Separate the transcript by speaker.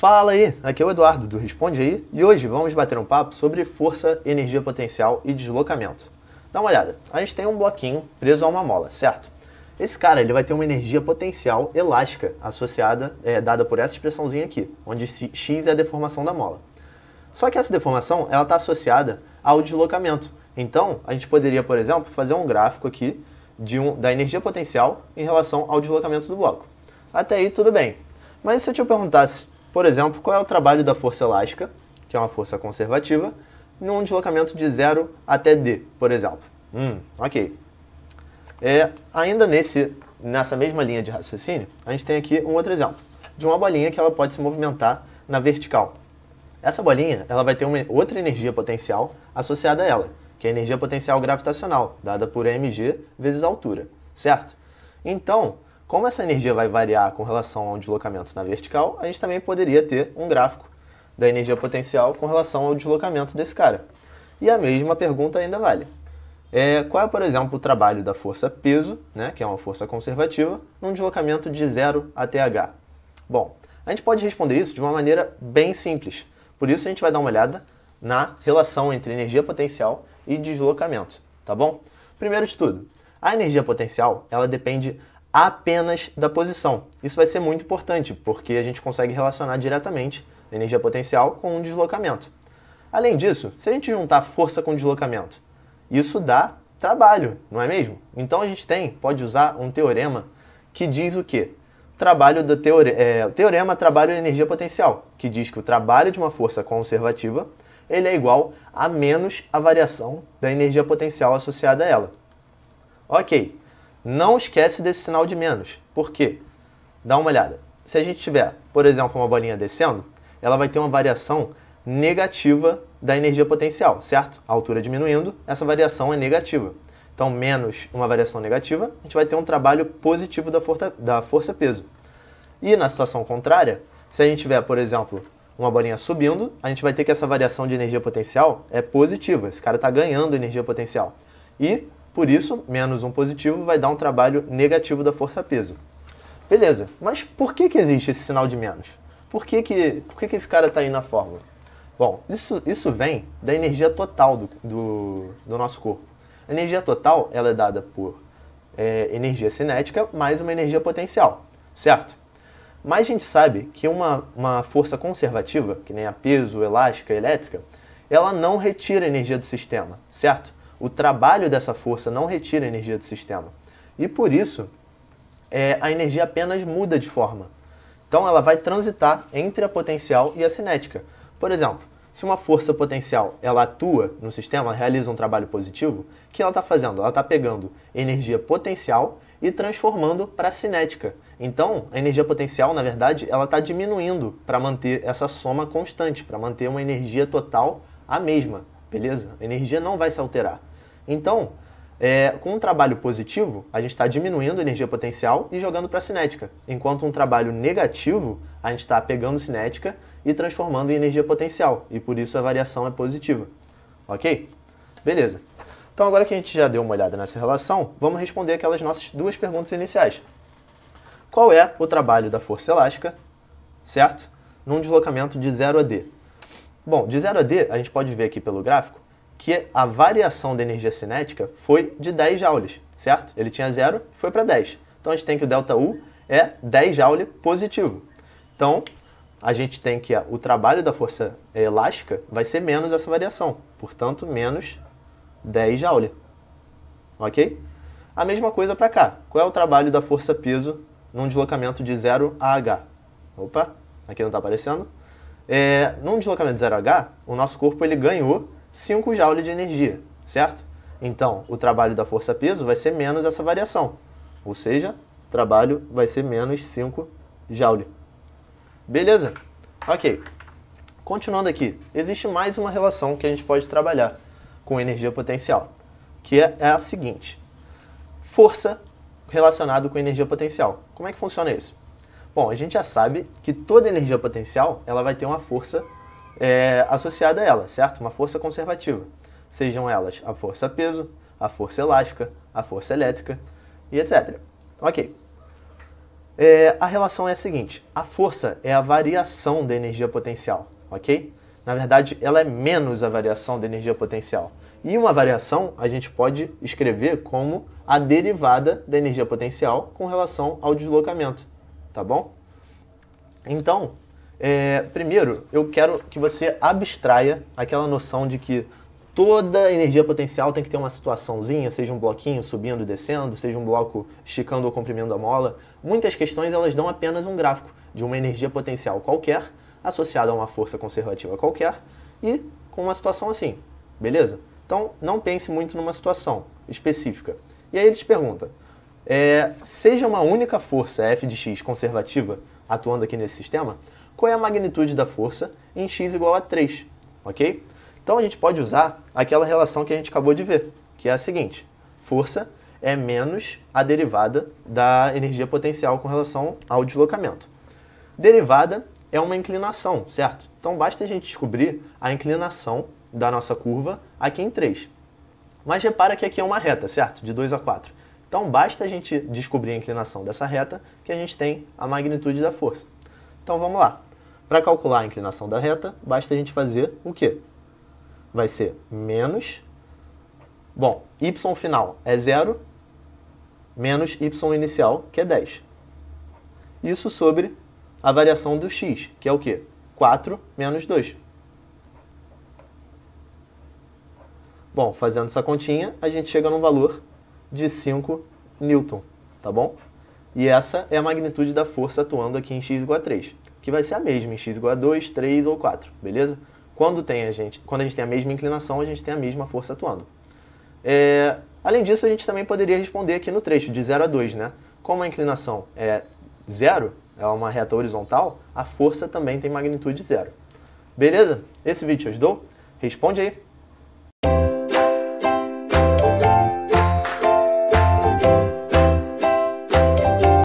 Speaker 1: Fala aí, aqui é o Eduardo do Responde aí e hoje vamos bater um papo sobre força, energia potencial e deslocamento. Dá uma olhada, a gente tem um bloquinho preso a uma mola, certo? Esse cara ele vai ter uma energia potencial elástica associada, é, dada por essa expressãozinha aqui, onde x é a deformação da mola. Só que essa deformação ela está associada ao deslocamento. Então a gente poderia, por exemplo, fazer um gráfico aqui um, da energia potencial em relação ao deslocamento do bloco. Até aí tudo bem. Mas se eu te perguntasse por exemplo, qual é o trabalho da força elástica, que é uma força conservativa, num deslocamento de zero até D, por exemplo? Hum, ok. É, ainda nesse, nessa mesma linha de raciocínio, a gente tem aqui um outro exemplo, de uma bolinha que ela pode se movimentar na vertical. Essa bolinha ela vai ter uma outra energia potencial associada a ela, que é a energia potencial gravitacional, dada por mg vezes altura, certo? Então, como essa energia vai variar com relação ao deslocamento na vertical, a gente também poderia ter um gráfico da energia potencial com relação ao deslocamento desse cara. E a mesma pergunta ainda vale. É, qual é, por exemplo, o trabalho da força peso, né, que é uma força conservativa, num deslocamento de zero até h? Bom, a gente pode responder isso de uma maneira bem simples. Por isso a gente vai dar uma olhada na relação entre energia potencial e deslocamento, tá bom? Primeiro de tudo, a energia potencial, ela depende apenas da posição. Isso vai ser muito importante, porque a gente consegue relacionar diretamente a energia potencial com um deslocamento. Além disso, se a gente juntar força com deslocamento, isso dá trabalho, não é mesmo? Então a gente tem, pode usar um teorema que diz o quê? Trabalho do teore é, teorema trabalho energia potencial, que diz que o trabalho de uma força conservativa ele é igual a menos a variação da energia potencial associada a ela. Ok, não esquece desse sinal de menos. Por quê? Dá uma olhada. Se a gente tiver, por exemplo, uma bolinha descendo, ela vai ter uma variação negativa da energia potencial, certo? A altura diminuindo, essa variação é negativa. Então, menos uma variação negativa, a gente vai ter um trabalho positivo da, força, da força-peso. E na situação contrária, se a gente tiver, por exemplo, uma bolinha subindo, a gente vai ter que essa variação de energia potencial é positiva. Esse cara está ganhando energia potencial. E por isso, menos um positivo vai dar um trabalho negativo da força-peso. Beleza, mas por que, que existe esse sinal de menos? Por que, que, por que, que esse cara está aí na fórmula? Bom, isso, isso vem da energia total do, do, do nosso corpo. A energia total ela é dada por é, energia cinética mais uma energia potencial, certo? Mas a gente sabe que uma, uma força conservativa, que nem a peso, elástica, elétrica, ela não retira energia do sistema, certo? o trabalho dessa força não retira energia do sistema. E por isso, é, a energia apenas muda de forma. Então ela vai transitar entre a potencial e a cinética. Por exemplo, se uma força potencial ela atua no sistema, realiza um trabalho positivo, o que ela está fazendo? Ela está pegando energia potencial e transformando para cinética. Então, a energia potencial, na verdade, ela está diminuindo para manter essa soma constante, para manter uma energia total a mesma, beleza? A energia não vai se alterar. Então, é, com um trabalho positivo, a gente está diminuindo a energia potencial e jogando para a cinética, enquanto um trabalho negativo, a gente está pegando cinética e transformando em energia potencial, e por isso a variação é positiva. Ok? Beleza. Então, agora que a gente já deu uma olhada nessa relação, vamos responder aquelas nossas duas perguntas iniciais. Qual é o trabalho da força elástica, certo? Num deslocamento de 0 a d. Bom, de 0 a d, a gente pode ver aqui pelo gráfico que a variação da energia cinética foi de 10 joules, certo? Ele tinha zero, foi para 10. Então a gente tem que o delta U é 10 joule positivo. Então a gente tem que o trabalho da força elástica vai ser menos essa variação, portanto menos 10 joule, ok? A mesma coisa para cá. Qual é o trabalho da força peso num deslocamento de 0 a H? Opa, aqui não está aparecendo. É, num deslocamento de 0 a H, o nosso corpo ele ganhou 5 joules de energia, certo? Então, o trabalho da força-peso vai ser menos essa variação, ou seja, o trabalho vai ser menos 5 joules. Beleza? Ok. Continuando aqui, existe mais uma relação que a gente pode trabalhar com energia potencial, que é, é a seguinte. Força relacionado com energia potencial. Como é que funciona isso? Bom, a gente já sabe que toda energia potencial ela vai ter uma força é, associada a ela, certo? Uma força conservativa. Sejam elas a força peso, a força elástica, a força elétrica e etc. Ok. É, a relação é a seguinte: a força é a variação da energia potencial, ok? Na verdade, ela é menos a variação da energia potencial. E uma variação a gente pode escrever como a derivada da energia potencial com relação ao deslocamento, tá bom? Então, é, primeiro, eu quero que você abstraia aquela noção de que toda energia potencial tem que ter uma situaçãozinha, seja um bloquinho subindo e descendo, seja um bloco esticando ou comprimindo a mola. Muitas questões elas dão apenas um gráfico de uma energia potencial qualquer, associada a uma força conservativa qualquer, e com uma situação assim, beleza? Então, não pense muito numa situação específica. E aí ele te pergunta, é, seja uma única força f de x conservativa atuando aqui nesse sistema, qual é a magnitude da força em x igual a 3, ok? Então a gente pode usar aquela relação que a gente acabou de ver, que é a seguinte, força é menos a derivada da energia potencial com relação ao deslocamento. Derivada é uma inclinação, certo? Então basta a gente descobrir a inclinação da nossa curva aqui em 3. Mas repara que aqui é uma reta, certo? De 2 a 4. Então basta a gente descobrir a inclinação dessa reta que a gente tem a magnitude da força. Então vamos lá. Para calcular a inclinação da reta, basta a gente fazer o quê? Vai ser menos... Bom, y final é zero, menos y inicial, que é 10. Isso sobre a variação do x, que é o quê? 4 menos 2. Bom, fazendo essa continha, a gente chega num valor de 5 newton, tá bom? E essa é a magnitude da força atuando aqui em x igual a 3 que vai ser a mesma, em x igual a 2, 3 ou 4, beleza? Quando, tem a gente, quando a gente tem a mesma inclinação, a gente tem a mesma força atuando. É, além disso, a gente também poderia responder aqui no trecho, de 0 a 2, né? Como a inclinação é zero, é uma reta horizontal, a força também tem magnitude zero. Beleza? Esse vídeo te ajudou? Responde aí!